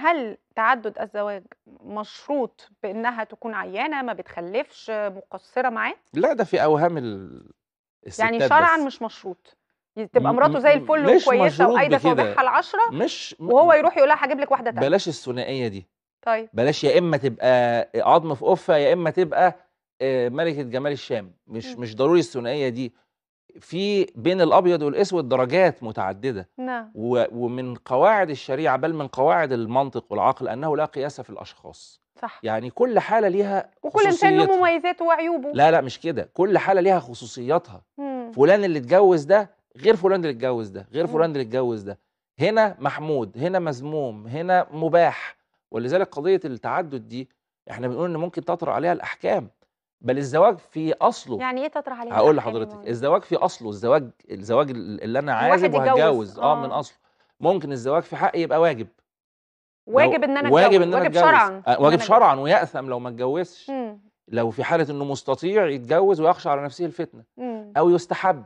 هل تعدد الزواج مشروط بانها تكون عيانه ما بتخلفش مقصره معاه لا ده في اوهام يعني الستات يعني شرعا بس. مش مشروط تبقى مراته زي الفل وكويسه وقايده صوابعها العشره مش وهو يروح يقول لها هجيب لك واحده تانية بلاش الثنائيه دي طيب بلاش يا اما تبقى عظم في قفه يا اما تبقى آه، ملكه جمال الشام مش م. مش ضروري الثنائيه دي في بين الابيض والاسود درجات متعدده نعم ومن قواعد الشريعه بل من قواعد المنطق والعقل انه لا قياس في الاشخاص صح يعني كل حاله ليها وكل انسان له مميزاته وعيوبه لا لا مش كده كل حاله ليها خصوصياتها مم. فلان اللي اتجوز ده غير فلان اللي اتجوز ده غير مم. فلان اللي اتجوز ده هنا محمود هنا مذموم هنا مباح ولذلك قضيه التعدد دي احنا بنقول ان ممكن تطرأ عليها الاحكام بل الزواج في اصله يعني ايه تطرح عليه هقول لحضرتك الزواج في اصله الزواج الزواج اللي انا عازب وهتجوز اه من آه. اصله ممكن الزواج في حقي يبقى واجب واجب ان انا اتجوز واجب ان انا واجب شرعا آه، واجب شرعا ويأثم لو ما اتجوزش لو في حاله انه مستطيع يتجوز ويخشى على نفسه الفتنه مم. او يستحب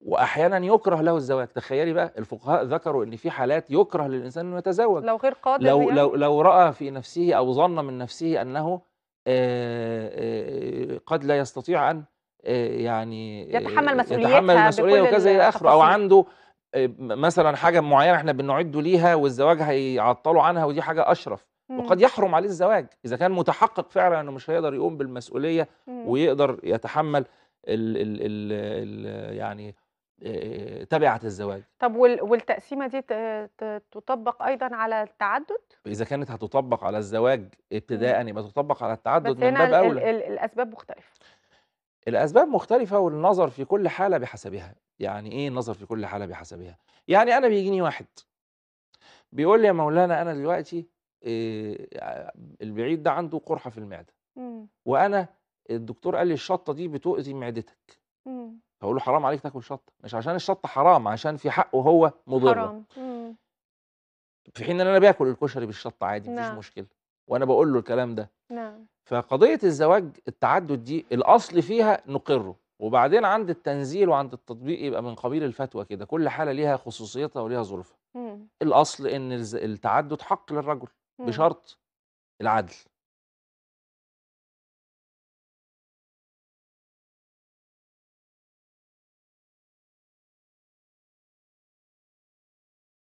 واحيانا يكره له الزواج تخيلي بقى الفقهاء ذكروا ان في حالات يكره للانسان انه يتزوج لو غير قادر لو يعني. لو لو راى في نفسه او ظن من نفسه انه آه، آه، قد لا يستطيع أن آه، يعني يتحمل مسؤوليتها يتحمل المسؤولية وكذا إلى آخره أو عنده مثلا حاجة معينة احنا بنعد ليها والزواج هيعطله عنها ودي حاجة أشرف وقد يحرم عليه الزواج إذا كان متحقق فعلا أنه مش هيقدر يقوم بالمسؤولية ويقدر يتحمل الـ الـ الـ الـ يعني آه، تبعت الزواج طب والتقسيمه دي تطبق ايضا على التعدد اذا كانت هتطبق على الزواج ابتداء يبقى تطبق على التعدد بس من باب اولى الاسباب مختلفه الاسباب مختلفه والنظر في كل حاله بحسبها يعني ايه النظر في كل حاله بحسبها يعني انا بيجيني واحد بيقول لي يا مولانا انا دلوقتي آه، البعيد ده عنده قرحه في المعده وانا الدكتور قال لي الشطه دي بتؤذي معدتك فاقول له حرام عليك تاكل شطه مش عشان الشطه حرام عشان في حقه هو مضر حرام مم. في حين ان انا باكل الكشري بالشطه عادي مفيش نعم. مشكله وانا بقول له الكلام ده نعم فقضيه الزواج التعدد دي الاصل فيها نقره وبعدين عند التنزيل وعند التطبيق يبقى من قبيل الفتوى كده كل حاله ليها خصوصيتها وليها ظروفها الاصل ان التعدد حق للرجل مم. بشرط العدل